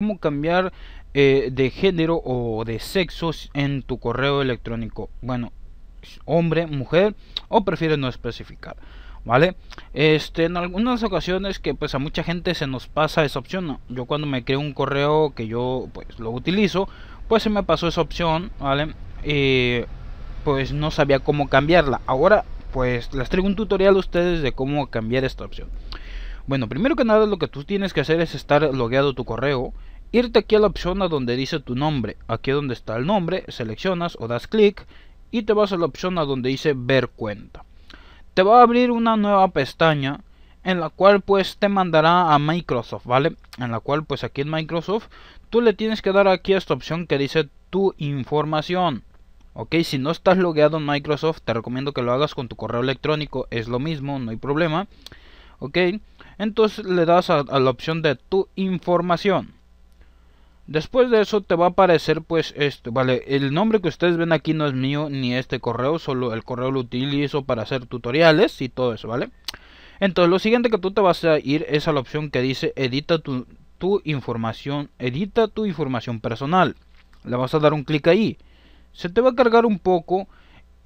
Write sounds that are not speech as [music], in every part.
cómo cambiar eh, de género o de sexo en tu correo electrónico. Bueno, hombre, mujer o prefieres no especificar. ¿Vale? Este, en algunas ocasiones que pues a mucha gente se nos pasa esa opción. Yo cuando me creo un correo que yo pues lo utilizo, pues se me pasó esa opción, ¿vale? pues no sabía cómo cambiarla. Ahora pues les traigo un tutorial a ustedes de cómo cambiar esta opción. Bueno, primero que nada lo que tú tienes que hacer es estar logueado tu correo irte aquí a la opción a donde dice tu nombre. Aquí donde está el nombre, seleccionas o das clic y te vas a la opción a donde dice ver cuenta. Te va a abrir una nueva pestaña en la cual pues te mandará a Microsoft, ¿vale? En la cual pues aquí en Microsoft tú le tienes que dar aquí a esta opción que dice tu información. Ok, si no estás logueado en Microsoft, te recomiendo que lo hagas con tu correo electrónico, es lo mismo, no hay problema. Ok, entonces le das a, a la opción de tu información. Después de eso te va a aparecer pues esto, vale, el nombre que ustedes ven aquí no es mío ni este correo, solo el correo lo utilizo para hacer tutoriales y todo eso, ¿vale? Entonces lo siguiente que tú te vas a ir es a la opción que dice edita tu, información, edita tu información personal. Le vas a dar un clic ahí. Se te va a cargar un poco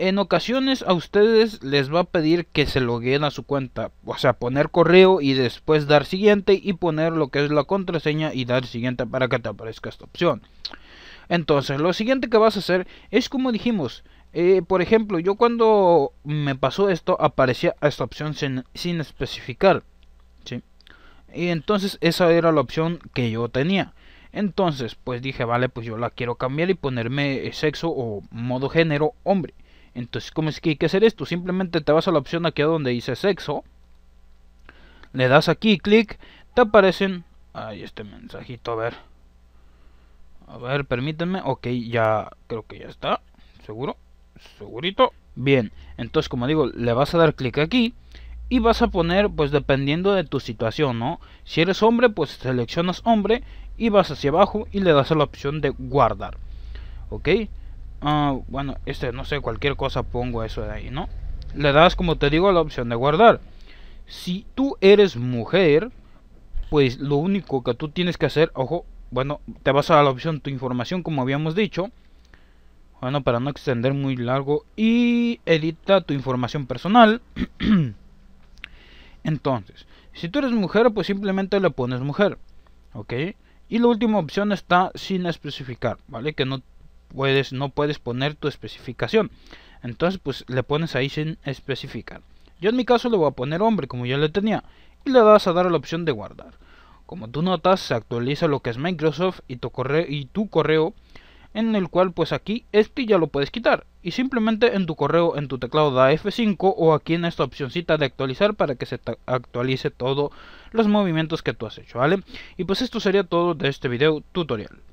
en ocasiones a ustedes les va a pedir que se logueen a su cuenta, o sea, poner correo y después dar siguiente y poner lo que es la contraseña y dar siguiente para que te aparezca esta opción. Entonces, lo siguiente que vas a hacer es como dijimos, eh, por ejemplo, yo cuando me pasó esto aparecía esta opción sin, especificar, ¿sí? Y entonces esa era la opción que yo tenía. Entonces, pues dije, vale, pues yo la quiero cambiar y ponerme sexo o modo género hombre. Entonces, ¿cómo es que hay que hacer esto? Simplemente te vas a la opción aquí donde dice sexo. Le das aquí, clic. Te aparecen... Ahí este mensajito, a ver. A ver, permítanme. Ok, ya creo que ya está. ¿Seguro? ¿Segurito? Bien, entonces como digo, le vas a dar clic aquí y vas a poner pues dependiendo de tu situación, ¿no? Si eres hombre, pues seleccionas hombre y vas hacia abajo y le das a la opción de guardar. ¿Ok? Ah, bueno, este, no sé, cualquier cosa pongo eso de ahí, ¿no? Le das, como te digo, la opción de guardar. Si tú eres mujer, pues lo único que tú tienes que hacer, ojo, bueno, te vas a la opción tu información, como habíamos dicho. Bueno, para no extender muy largo. Y edita tu información personal. [clears throat] Entonces, si tú eres mujer, pues simplemente le pones mujer. ¿Ok? Y la última opción está sin especificar, ¿vale? Que no no puedes poner tu especificación. Entonces, pues le pones ahí sin especificar. Yo en mi caso le voy a poner hombre, como ya le tenía, y le das a dar la opción de guardar. Como tú notas, se actualiza lo que es Microsoft y tu correo, y tu correo en el cual pues aquí este ya lo puedes quitar y simplemente en tu correo en tu teclado da F5 o aquí en esta opcióncita de actualizar para que se actualice todos los movimientos que tú has hecho, ¿vale? Y pues esto sería todo de este video tutorial.